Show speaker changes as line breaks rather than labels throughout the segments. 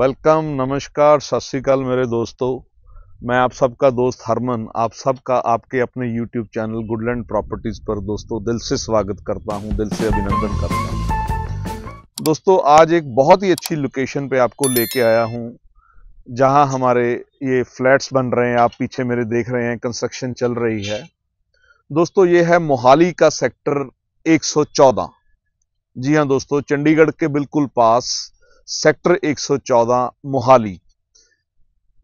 welcome नमस्कार सत श्रीकाल मेरे दोस्तों मैं आप सबका दोस्त हरमन आप सबका आपके अपने यूट्यूब चैनल गुडलैंड प्रॉपर्टीज़ पर दोस्तों दिल से स्वागत करता हूं दिल से अभिनंदन करता हूं दोस्तों आज एक बहुत ही अच्छी लोकेशन पे आपको लेके आया हूं जहां हमारे ये फ्लैट्स बन रहे हैं आप पीछे मेरे देख रहे हैं कंस्ट्रक्शन चल रही है दोस्तों ये है मोहाली का सेक्टर एक जी हाँ दोस्तों चंडीगढ़ के बिल्कुल पास सेक्टर 114 मोहाली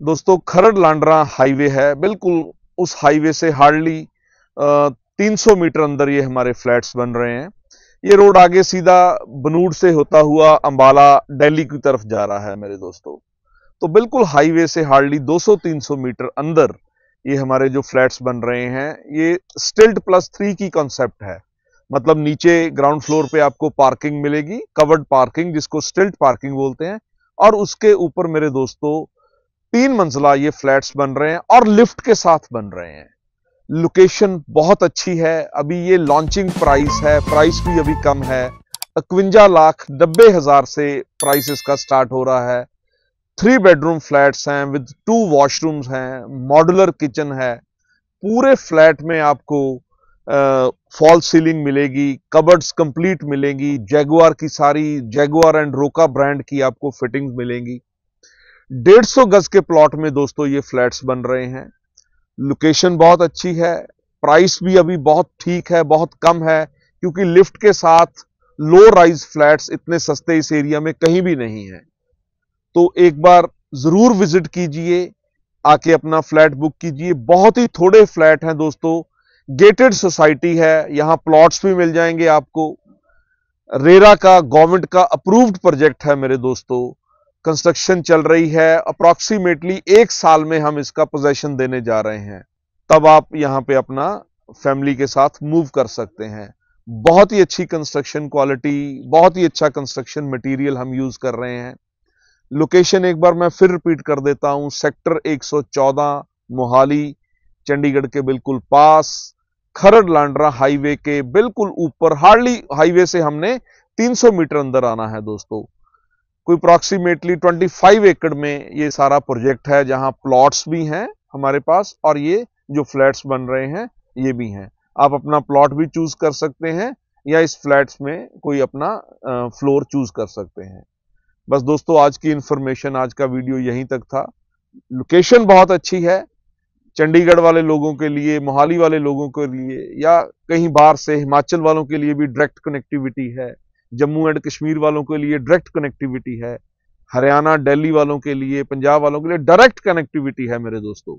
दोस्तों खरड़ लांडरा हाईवे है बिल्कुल उस हाईवे से हार्डली 300 मीटर अंदर ये हमारे फ्लैट्स बन रहे हैं ये रोड आगे सीधा बनूड से होता हुआ अंबाला दिल्ली की तरफ जा रहा है मेरे दोस्तों तो बिल्कुल हाईवे से हार्डली 200-300 मीटर अंदर ये हमारे जो फ्लैट्स बन रहे हैं ये स्टिल्ट प्लस थ्री की कॉन्सेप्ट है मतलब नीचे ग्राउंड फ्लोर पे आपको पार्किंग मिलेगी कवर्ड पार्किंग जिसको स्टिल्ट पार्किंग बोलते हैं और उसके ऊपर मेरे दोस्तों तीन मंजिला ये फ्लैट्स बन रहे हैं और लिफ्ट के साथ बन रहे हैं लोकेशन बहुत अच्छी है अभी ये लॉन्चिंग प्राइस है प्राइस भी अभी कम है इकवंजा लाख नब्बे हजार से प्राइस इसका स्टार्ट हो रहा है थ्री बेडरूम फ्लैट्स हैं विद टू वॉशरूम्स हैं मॉडुलर किचन है पूरे फ्लैट में आपको फॉल सीलिंग मिलेगी कबर्ड्स कंप्लीट मिलेंगी जैगुआर की सारी जैगुआर एंड रोका ब्रांड की आपको फिटिंग्स मिलेंगी 150 गज के प्लॉट में दोस्तों ये फ्लैट्स बन रहे हैं लोकेशन बहुत अच्छी है प्राइस भी अभी बहुत ठीक है बहुत कम है क्योंकि लिफ्ट के साथ लो राइज फ्लैट्स इतने सस्ते इस एरिया में कहीं भी नहीं है तो एक बार जरूर विजिट कीजिए आके अपना फ्लैट बुक कीजिए बहुत ही थोड़े फ्लैट हैं दोस्तों गेटेड सोसाइटी है यहां प्लॉट्स भी मिल जाएंगे आपको रेरा का गवर्नमेंट का अप्रूव्ड प्रोजेक्ट है मेरे दोस्तों कंस्ट्रक्शन चल रही है अप्रॉक्सीमेटली एक साल में हम इसका पोजेशन देने जा रहे हैं तब आप यहां पे अपना फैमिली के साथ मूव कर सकते हैं बहुत ही अच्छी कंस्ट्रक्शन क्वालिटी बहुत ही अच्छा कंस्ट्रक्शन मटेरियल हम यूज कर रहे हैं लोकेशन एक बार मैं फिर रिपीट कर देता हूं सेक्टर 114 मोहाली चंडीगढ़ के बिल्कुल पास खरड़ लांड्रा हाईवे के बिल्कुल ऊपर हार्डली हाईवे से हमने 300 मीटर अंदर आना है दोस्तों कोई अप्रॉक्सीमेटली 25 एकड़ में ये सारा प्रोजेक्ट है जहां प्लॉट्स भी हैं हमारे पास और ये जो फ्लैट्स बन रहे हैं ये भी हैं आप अपना प्लॉट भी चूज कर सकते हैं या इस फ्लैट्स में कोई अपना फ्लोर चूज कर सकते हैं बस दोस्तों आज की इंफॉर्मेशन आज का वीडियो यहीं तक था लोकेशन बहुत अच्छी है चंडीगढ़ वाले लोगों के लिए मोहाली वाले लोगों के लिए या कहीं बाहर से हिमाचल वालों के लिए भी डायरेक्ट कनेक्टिविटी है जम्मू एंड कश्मीर वालों के लिए डायरेक्ट कनेक्टिविटी है हरियाणा दिल्ली वालों के लिए पंजाब वालों के लिए डायरेक्ट कनेक्टिविटी है मेरे दोस्तों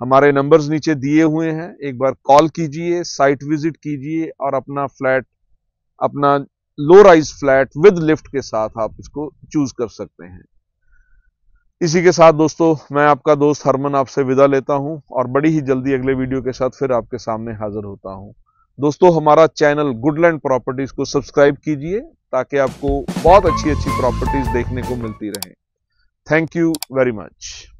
हमारे नंबर्स नीचे दिए हुए हैं एक बार कॉल कीजिए साइट विजिट कीजिए और अपना फ्लैट अपना low rise flat with lift के साथ आप इसको चूज कर सकते हैं इसी के साथ दोस्तों मैं आपका दोस्त हरमन आपसे विदा लेता हूं और बड़ी ही जल्दी अगले वीडियो के साथ फिर आपके सामने हाजिर होता हूं दोस्तों हमारा चैनल गुडलैंड प्रॉपर्टीज को सब्सक्राइब कीजिए ताकि आपको बहुत अच्छी अच्छी प्रॉपर्टीज देखने को मिलती रहे थैंक यू वेरी मच